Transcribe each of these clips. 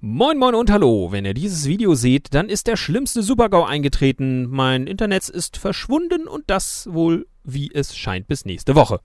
Moin moin und hallo, wenn ihr dieses Video seht, dann ist der schlimmste Supergau eingetreten. Mein Internet ist verschwunden und das wohl, wie es scheint, bis nächste Woche.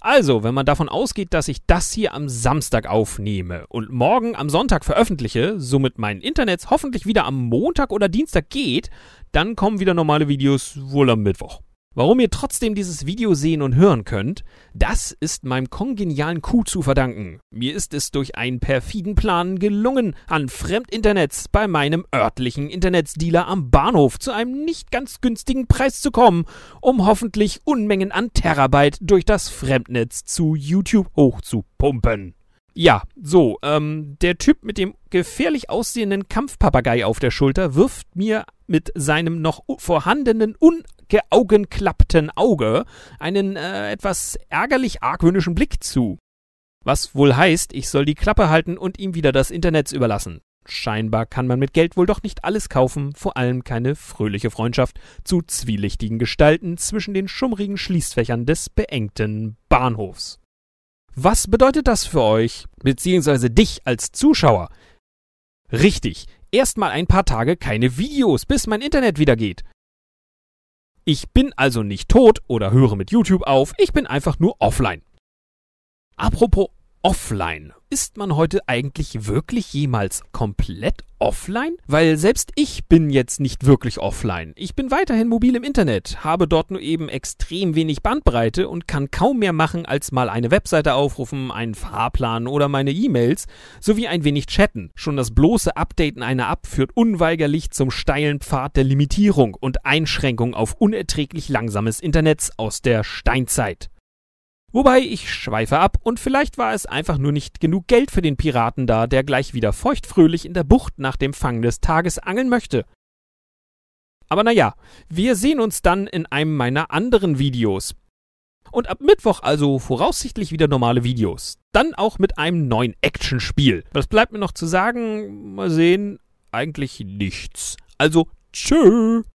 Also, wenn man davon ausgeht, dass ich das hier am Samstag aufnehme und morgen am Sonntag veröffentliche, somit mein Internet hoffentlich wieder am Montag oder Dienstag geht, dann kommen wieder normale Videos wohl am Mittwoch. Warum ihr trotzdem dieses Video sehen und hören könnt, das ist meinem kongenialen Coup zu verdanken. Mir ist es durch einen perfiden Plan gelungen, an Fremdinternets bei meinem örtlichen Internetsdealer am Bahnhof zu einem nicht ganz günstigen Preis zu kommen, um hoffentlich Unmengen an Terabyte durch das Fremdnetz zu YouTube hochzupumpen. Ja, so, ähm, der Typ mit dem gefährlich aussehenden Kampfpapagei auf der Schulter wirft mir mit seinem noch vorhandenen, ungeaugenklappten Auge einen äh, etwas ärgerlich argwöhnischen Blick zu. Was wohl heißt, ich soll die Klappe halten und ihm wieder das Internet überlassen. Scheinbar kann man mit Geld wohl doch nicht alles kaufen, vor allem keine fröhliche Freundschaft zu zwielichtigen Gestalten zwischen den schummrigen Schließfächern des beengten Bahnhofs. Was bedeutet das für euch, beziehungsweise dich als Zuschauer? Richtig, erstmal ein paar Tage keine Videos, bis mein Internet wieder geht. Ich bin also nicht tot oder höre mit YouTube auf, ich bin einfach nur offline. Apropos offline. Ist man heute eigentlich wirklich jemals komplett offline? Weil selbst ich bin jetzt nicht wirklich offline. Ich bin weiterhin mobil im Internet, habe dort nur eben extrem wenig Bandbreite und kann kaum mehr machen, als mal eine Webseite aufrufen, einen Fahrplan oder meine E-Mails, sowie ein wenig chatten. Schon das bloße Updaten einer App führt unweigerlich zum steilen Pfad der Limitierung und Einschränkung auf unerträglich langsames Internets aus der Steinzeit. Wobei ich schweife ab und vielleicht war es einfach nur nicht genug Geld für den Piraten da, der gleich wieder feuchtfröhlich in der Bucht nach dem Fang des Tages angeln möchte. Aber naja, wir sehen uns dann in einem meiner anderen Videos. Und ab Mittwoch also voraussichtlich wieder normale Videos. Dann auch mit einem neuen Actionspiel. Was bleibt mir noch zu sagen? Mal sehen, eigentlich nichts. Also, tschüss.